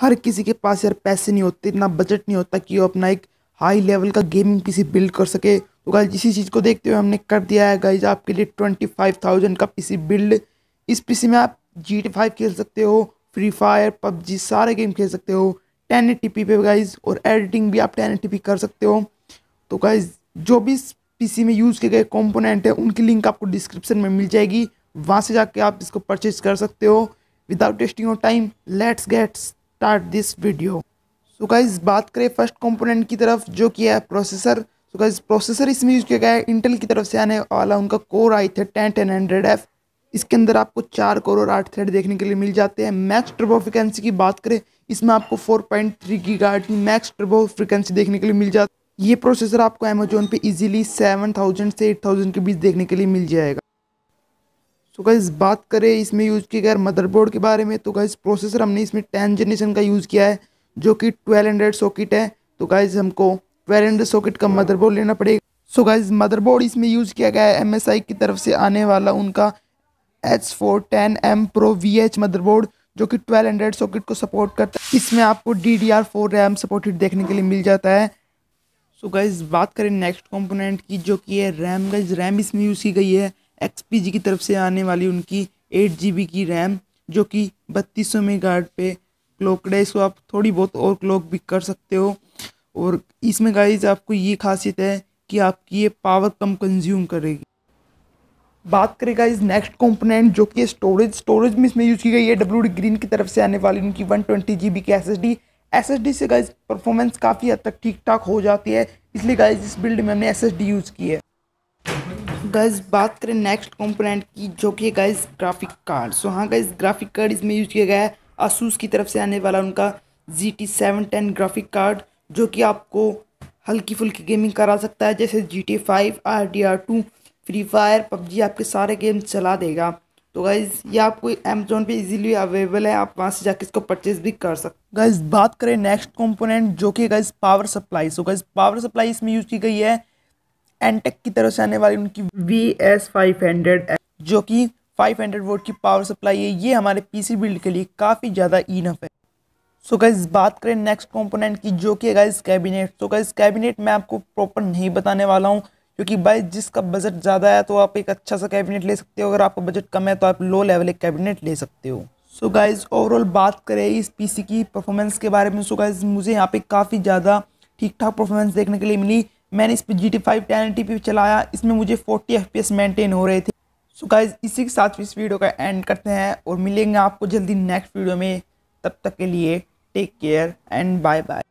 हर किसी के पास यार पैसे नहीं होते इतना बजट नहीं होता कि वो अपना एक हाई लेवल का गेमिंग पीसी बिल्ड कर सके तो गाइज इसी चीज़ को देखते हुए हमने कर दिया है गाइज आपके लिए ट्वेंटी फाइव थाउजेंड का पीसी बिल्ड इस पीसी में आप जी टी फाइव खेल सकते हो फ्री फायर पबजी सारे गेम खेल सकते हो टेन एटी पी पे गाइज और एडिटिंग भी आप टेन एटी पी कर सकते हो तो गाइज जो भी इस पीसी में यूज़ किए गए कॉम्पोनेंट है उनकी लिंक आपको डिस्क्रिप्शन में मिल जाएगी वहाँ से जाके आप इसको परचेज कर सकते हो without testing of time let's gets start this video so guys बात करें फर्स्ट कंपोनेंट की तरफ जो कि है प्रोसेसर सो गाइज प्रोसेसर इसमें यूज़ किया गया है इंटेल की तरफ से आने वाला उनका कोर आई थे टेन टेन हंड्रेड एफ इसके अंदर आपको चार कोर और आठ थ्रेड देखने के लिए मिल जाते हैं मैक्स ट्रबो फ्रिक्वेंसी की बात करें इसमें आपको फोर पॉइंट थ्री की गार्ड की मैक्स ट्रबो फ्रिक्वेंसी देखने के लिए मिल जाती है ये प्रोसेसर आपको अमेजोन पे इजीली सेवन थाउजेंड से एट थाउजेंड के बीच देखने के लिए मिल जाएगा तो गाइज बात करें इसमें यूज़ किए गए मदरबोर्ड के बारे में तो गाइज प्रोसेसर हमने इसमें टेन जनरेशन का यूज़ किया है जो कि ट्वेल्व हंड्रेड सॉकेट है तो गाइज हमको ट्वेल्व हंड्रेड सॉकेट का मदरबोर्ड लेना पड़ेगा सो गाइज मदरबोर्ड इसमें यूज़ किया गया है एम की तरफ से आने वाला उनका H four ten M pro V H motherboard जो कि ट्वेल्व हंड्रेड सॉकेट को सपोर्ट करता है इसमें आपको D D R four RAM supported देखने के लिए मिल जाता है सो so गाइज बात करें नेक्स्ट कंपोनेंट की जो कि है रैम गाइज रैम इसमें यूज़ की गई है एक्स की तरफ से आने वाली उनकी एट जी की रैम जो कि बत्तीस सौ मेगाहर्ट पे क्लोकड है इसको आप थोड़ी बहुत और क्लॉक भी कर सकते हो और इसमें गाइज आपको ये खासियत है कि आपकी ये पावर कम कंज्यूम करेगी बात करें गाइज नेक्स्ट कंपोनेंट जो कि स्टोरेज स्टोरेज में इसमें यूज़ की गई है डब्ल्यू डी ग्रीन की तरफ से आने वाली उनकी वन ट्वेंटी जी बी की S S D S S D से गाइज परफॉर्मेंस काफ़ी हद तक ठीक ठाक हो जाती है इसलिए गाइज इस बिल्ड में हमने एस एस डी यूज़ की है गाइज बात करें नेक्स्ट कंपोनेंट की जो कि गाइज ग्राफिक कार्ड सो हाँ गाइज ग्राफिक कार्ड इसमें यूज किया गया है आसूस की तरफ से आने वाला उनका G T seven ten graphic card जो कि आपको हल्की फुल्की गेमिंग करा सकता है जैसे G T five R D R two Free fire PUBG आपके सारे गेम चला देगा तो गाइज़ ये आपको अमेजोन पे इजीली अवेलेबल है आप वहाँ से जाके इसको परचेज भी कर सकते गाइज बात करें नेक्स्ट कंपोनेंट जो कि guys power supply so guys power supply इसमें यूज़ की गई है एनटेक e की तरफ से आने वाली उनकी वी एस फाइव हंड्रेड जो कि 500 हंड्रेड वोट की पावर सप्लाई है ये हमारे पीसी बिल्ड के लिए काफ़ी ज़्यादा इनफ है सो so गाइज बात करें नेक्स्ट कंपोनेंट की जो कि guys cabinet so guys cabinet मैं आपको प्रॉपर नहीं बताने वाला हूँ क्योंकि भाई जिसका बजट ज़्यादा है तो आप एक अच्छा सा कैबिनेट ले सकते हो अगर आपका बजट कम है तो आप लो लेवल एक कैबिनेट ले सकते हो सो गाइज ओवरऑल बात करें इस पीसी की परफॉर्मेंस के बारे में सो so गाइज मुझे यहाँ पे काफ़ी ज़्यादा ठीक ठाक परफॉर्मेंस देखने के लिए मिली मैंने इस पर G T five ten T P चलाया इसमें मुझे forty F P S maintain हो रहे थे सो so गाइज इसी के साथ इस वीडियो का एंड करते हैं और मिलेंगे आपको जल्दी नेक्स्ट वीडियो में तब तक के लिए take care and bye bye